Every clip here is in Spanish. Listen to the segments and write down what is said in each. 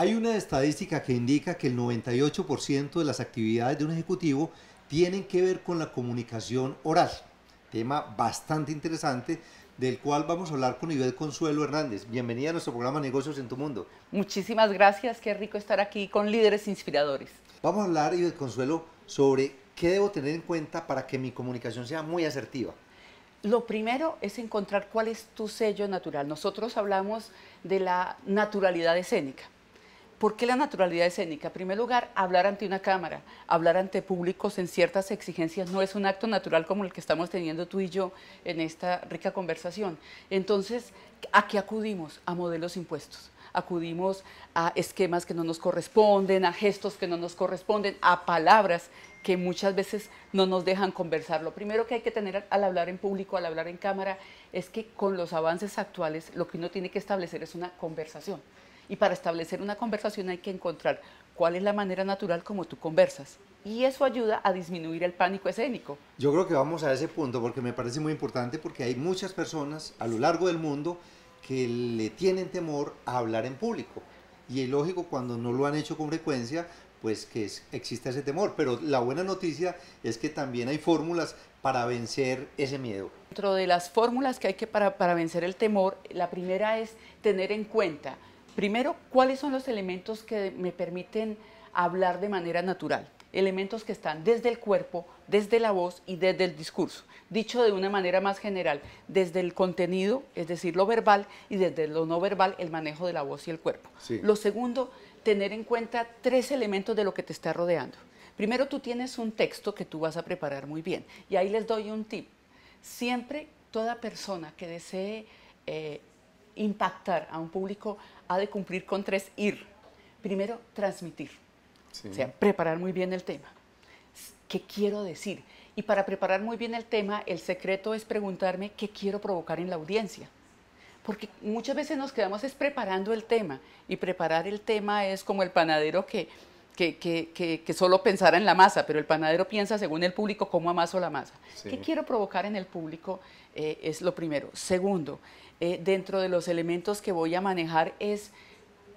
Hay una estadística que indica que el 98% de las actividades de un ejecutivo tienen que ver con la comunicación oral. Tema bastante interesante del cual vamos a hablar con Ivette Consuelo Hernández. Bienvenida a nuestro programa Negocios en tu Mundo. Muchísimas gracias, qué rico estar aquí con líderes inspiradores. Vamos a hablar, Ivette Consuelo, sobre qué debo tener en cuenta para que mi comunicación sea muy asertiva. Lo primero es encontrar cuál es tu sello natural. Nosotros hablamos de la naturalidad escénica. ¿Por qué la naturalidad escénica? En primer lugar, hablar ante una cámara, hablar ante públicos en ciertas exigencias no es un acto natural como el que estamos teniendo tú y yo en esta rica conversación. Entonces, ¿a qué acudimos? A modelos impuestos. Acudimos a esquemas que no nos corresponden, a gestos que no nos corresponden, a palabras que muchas veces no nos dejan conversar. Lo primero que hay que tener al hablar en público, al hablar en cámara, es que con los avances actuales lo que uno tiene que establecer es una conversación y para establecer una conversación hay que encontrar cuál es la manera natural como tú conversas. Y eso ayuda a disminuir el pánico escénico. Yo creo que vamos a ese punto porque me parece muy importante porque hay muchas personas a lo largo del mundo que le tienen temor a hablar en público. Y es lógico cuando no lo han hecho con frecuencia, pues que existe ese temor. Pero la buena noticia es que también hay fórmulas para vencer ese miedo. Dentro de las fórmulas que hay que para, para vencer el temor, la primera es tener en cuenta Primero, ¿cuáles son los elementos que me permiten hablar de manera natural? Elementos que están desde el cuerpo, desde la voz y desde el discurso. Dicho de una manera más general, desde el contenido, es decir, lo verbal, y desde lo no verbal, el manejo de la voz y el cuerpo. Lo segundo, tener en cuenta tres elementos de lo que te está rodeando. Primero, tú tienes un texto que tú vas a preparar muy bien. Y ahí les doy un tip. Siempre toda persona que desee eh, impactar a un público ha de cumplir con tres ir. Primero, transmitir. O sea, preparar muy bien el tema. ¿Qué quiero decir? Y para preparar muy bien el tema, el secreto es preguntarme qué quiero provocar en la audiencia. Porque muchas veces nos quedamos es preparando el tema. Y preparar el tema es como el panadero que que, solo pensara en la masa, pero el panadero piensa según el público cómo amaso la masa. ¿Qué quiero provocar en el público? Eh, es lo primero. Segundo, eh, dentro de los elementos que voy a manejar es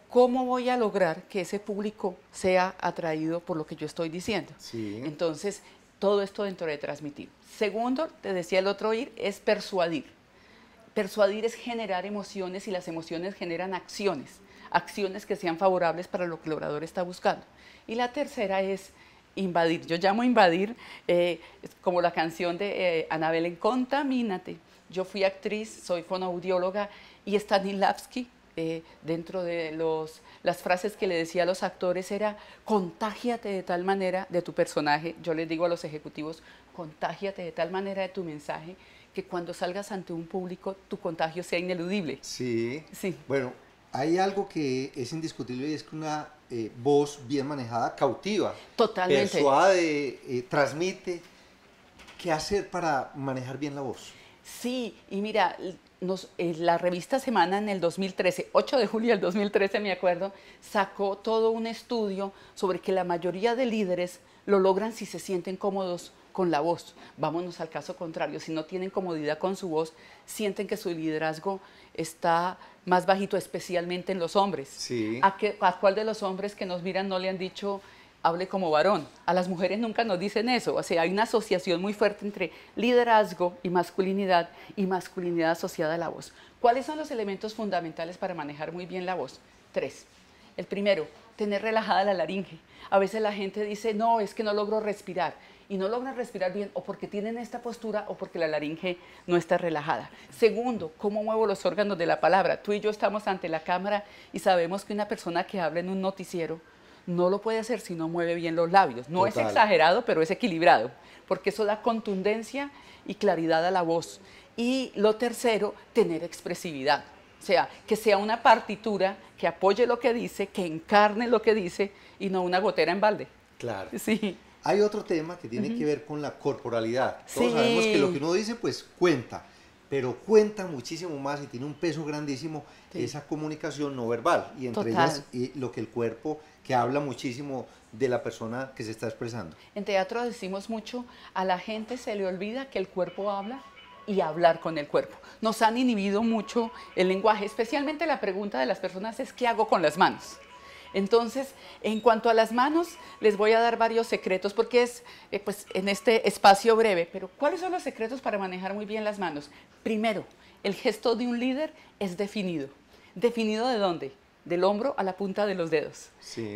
cómo voy a lograr que ese público sea atraído por lo que yo estoy diciendo. Entonces, todo esto dentro de transmitir. Segundo, te decía el otro ir, es persuadir. Persuadir es generar emociones y las emociones generan acciones acciones que sean favorables para lo que el orador está buscando. Y la tercera es invadir. Yo llamo invadir eh, como la canción de eh, Anabel en Contamínate. Yo fui actriz, soy fonoaudióloga y Stanislavski, eh, dentro de los, las frases que le decía a los actores era contágiate de tal manera de tu personaje, yo les digo a los ejecutivos, contágiate de tal manera de tu mensaje que cuando salgas ante un público tu contagio sea ineludible. Sí. sí. Bueno, hay algo que es indiscutible y es que una eh, voz bien manejada cautiva. Totalmente. Persuade, eh, transmite. ¿Qué hacer para manejar bien la voz? Sí, y mira, eh, la revista Semana en el 2013, 8 de julio del 2013 me acuerdo, sacó todo un estudio sobre que la mayoría de líderes lo logran si se sienten cómodos con la voz. Vámonos al caso contrario, si no tienen comodidad con su voz, sienten que su liderazgo está más bajito, especialmente en los hombres. ¿A, ¿A cuál de los hombres que nos miran no le han dicho hable como varón. A las mujeres nunca nos dicen eso. O sea, hay una asociación muy fuerte entre liderazgo y masculinidad y masculinidad asociada a la voz. ¿Cuáles son los elementos fundamentales para manejar muy bien la voz? Tres. El primero, tener relajada la laringe. A veces la gente dice, no, es que no logro respirar. Y no logran respirar bien o porque tienen esta postura o porque la laringe no está relajada. Segundo, cómo muevo los órganos de la palabra. Tú y yo estamos ante la cámara y sabemos que una persona que habla en un noticiero no lo puede hacer si no mueve bien los labios. No es exagerado, pero es equilibrado, porque eso da contundencia y claridad a la voz. Y lo tercero, tener expresividad. O sea, que sea una partitura que apoye lo que dice, que encarne lo que dice y no una gotera en balde. Claro. Sí. Hay otro tema que tiene que ver con la corporalidad. Todos sabemos que lo que uno dice, pues cuenta, pero cuenta muchísimo más y tiene un peso grandísimo esa comunicación no verbal y entre ellas y eh, lo que el cuerpo habla muchísimo de la persona que se está expresando. En teatro decimos mucho, a la gente se le olvida que el cuerpo habla y hablar con el cuerpo. Nos han inhibido mucho el lenguaje, especialmente la pregunta de las personas es ¿qué hago con las manos? Entonces, en cuanto a las manos, les voy a dar varios secretos porque es eh, pues, en este espacio breve, pero ¿cuáles son los secretos para manejar muy bien las manos? Primero, el gesto de un líder es definido. ¿Definido de dónde? del hombro a la punta de los dedos.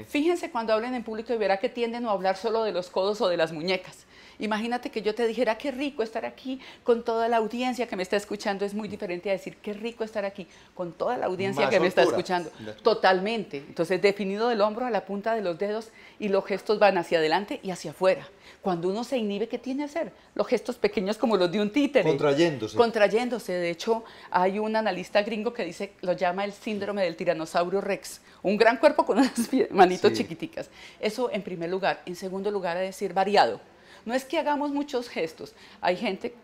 Fíjense cuando hablen en público y verá que tienden a hablar solo de los codos o de las muñecas. Imagínate que yo te dijera, qué rico estar aquí con toda la audiencia que me está escuchando. Es muy diferente a decir, qué rico estar aquí con toda la audiencia que me está escuchando. Totalmente. Entonces, definido del hombro a la punta de los dedos y los gestos van hacia adelante y hacia afuera. Cuando uno se inhibe, ¿qué tiene que hacer? Los gestos pequeños como los de un títere. Contrayéndose. Contrayéndose. De hecho, hay un analista gringo que dice, lo llama el síndrome del tiranosaurio rex. Un gran cuerpo con unas manitos chiquiticas. Eso en primer lugar. En segundo lugar, es decir variado. No es que hagamos muchos gestos, hay gente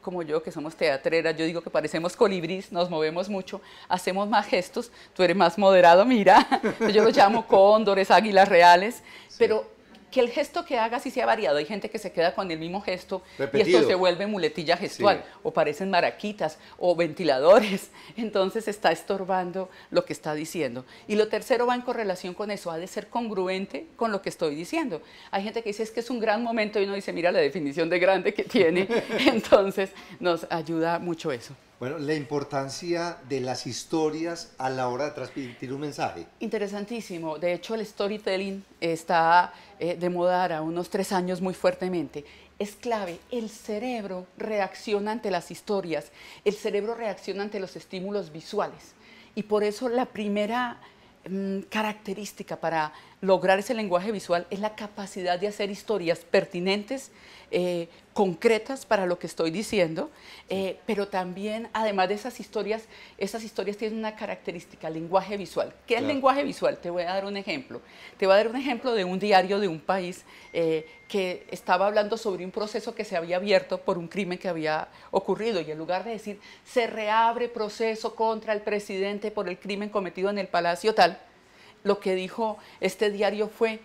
como yo, que somos teatreras, yo digo que parecemos colibrís, nos movemos mucho, hacemos más gestos, tú eres más moderado, mira, yo los llamo cóndores, águilas reales, pero que el gesto que haga sí sea variado. Hay gente que se queda con el mismo gesto y esto se vuelve muletilla gestual, o parecen maraquitas o ventiladores. Entonces está estorbando lo que está diciendo. Y lo tercero va en correlación con eso, ha de ser congruente con lo que estoy diciendo. Hay gente que dice es que es un gran momento y uno dice, mira la definición de grande que tiene. Entonces nos ayuda mucho eso. Bueno, la importancia de las historias a la hora de transmitir un mensaje. Interesantísimo. De hecho, el storytelling está eh, de moda a unos tres años muy fuertemente. Es clave. El cerebro reacciona ante las historias. El cerebro reacciona ante los estímulos visuales. Y por eso la primera mm, característica para lograr ese lenguaje visual es la capacidad de hacer historias pertinentes, eh, concretas para lo que estoy diciendo, eh, pero también, además de esas historias, esas historias tienen una característica, lenguaje visual. ¿Qué es lenguaje visual? Te voy a dar un ejemplo. Te voy a dar un ejemplo de un diario de un país eh, que estaba hablando sobre un proceso que se había abierto por un crimen que había ocurrido y en lugar de decir, se reabre proceso contra el presidente por el crimen cometido en el Palacio tal, lo que dijo este diario fue,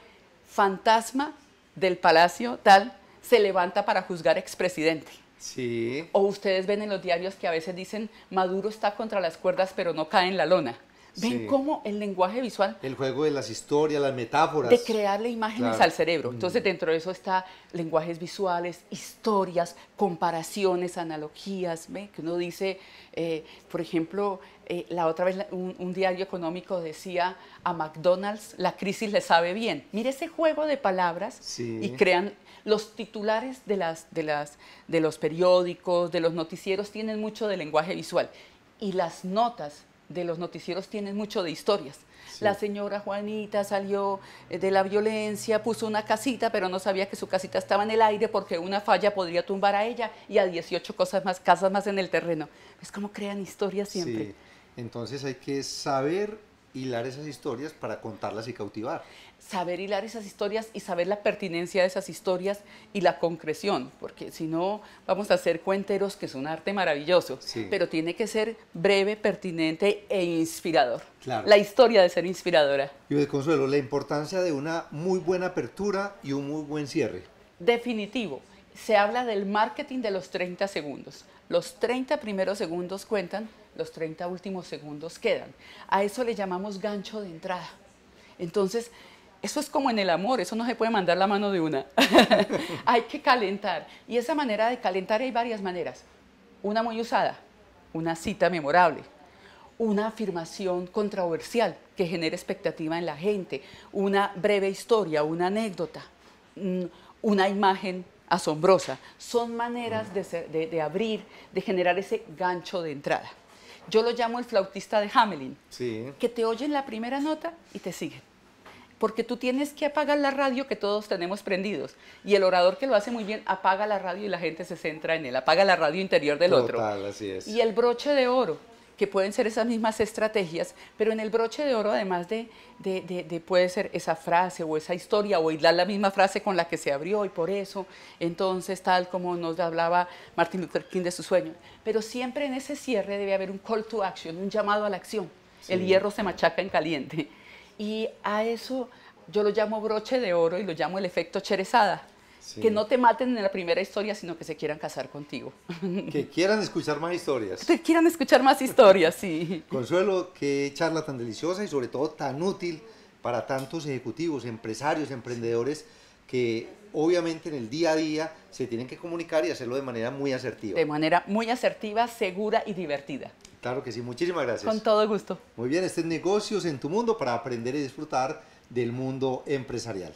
fantasma del palacio tal se levanta para juzgar expresidente. Sí. O ustedes ven en los diarios que a veces dicen, Maduro está contra las cuerdas pero no cae en la lona. Ven cómo el lenguaje visual... El juego de las historias, las metáforas. De crearle imágenes al cerebro. Entonces mm. dentro de eso está lenguajes visuales, historias, comparaciones, analogías, ¿ve? que uno dice, eh, por ejemplo, eh, la otra vez un, diario económico decía a McDonald's la crisis le sabe bien. Mire ese juego de palabras y crean los titulares de, las, de, las, de los periódicos, de los noticieros tienen mucho de lenguaje visual y las notas de los noticieros tienen mucho de historias. La señora Juanita salió eh, de la violencia, puso una casita, pero no sabía que su casita estaba en el aire porque una falla podría tumbar a ella y a 18 cosas más, casas más en el terreno. Es como crean historias siempre. Entonces hay que saber hilar esas historias para contarlas y cautivar. Saber hilar esas historias y saber la pertinencia de esas historias y la concreción, porque si no vamos a hacer cuenteros, que es un arte maravilloso, pero tiene que ser breve, pertinente e inspirador. La historia de ser inspiradora. Yo de consuelo, la importancia de una muy buena apertura y un muy buen cierre. Definitivo. Se habla del marketing de los 30 segundos. Los 30 primeros segundos cuentan los 30 últimos segundos quedan. A eso le llamamos gancho de entrada. Entonces, eso es como en el amor, eso no se puede mandar la mano de una. hay que calentar. Y esa manera de calentar hay varias maneras. Una muy usada, una cita memorable, una afirmación controversial que genere expectativa en la gente, una breve historia, una anécdota, mm, una imagen asombrosa. Son maneras de abrir, de generar ese gancho de entrada. Yo lo llamo el flautista de Hamelin, que te en la primera nota y te sigue, Porque tú tienes que apagar la radio que todos tenemos prendidos. Y el orador que lo hace muy bien apaga la radio y la gente se centra en él. Apaga la radio interior del otro. Y el broche de oro que pueden ser esas mismas estrategias, pero en el broche de oro, además de, puede ser esa frase o esa historia o hilar la misma frase con la que se abrió y por eso, entonces tal como nos hablaba Martin Luther King de su sueño, pero siempre en ese cierre debe haber un call to action, un llamado a la acción. El hierro se machaca en caliente. Y a eso yo lo llamo broche de oro y lo llamo el efecto cherezada. Que no te maten en la primera historia, sino que se quieran casar contigo. Que quieran escuchar más historias. Que quieran escuchar más historias, sí. Consuelo, qué charla tan deliciosa y sobre todo tan útil para tantos ejecutivos, empresarios, emprendedores que obviamente en el día a día se tienen que comunicar y hacerlo de manera muy asertiva. De manera muy asertiva, segura y divertida. Claro que sí, muchísimas gracias. Con todo gusto. Muy bien, este es Negocios en tu Mundo para aprender y disfrutar del mundo empresarial.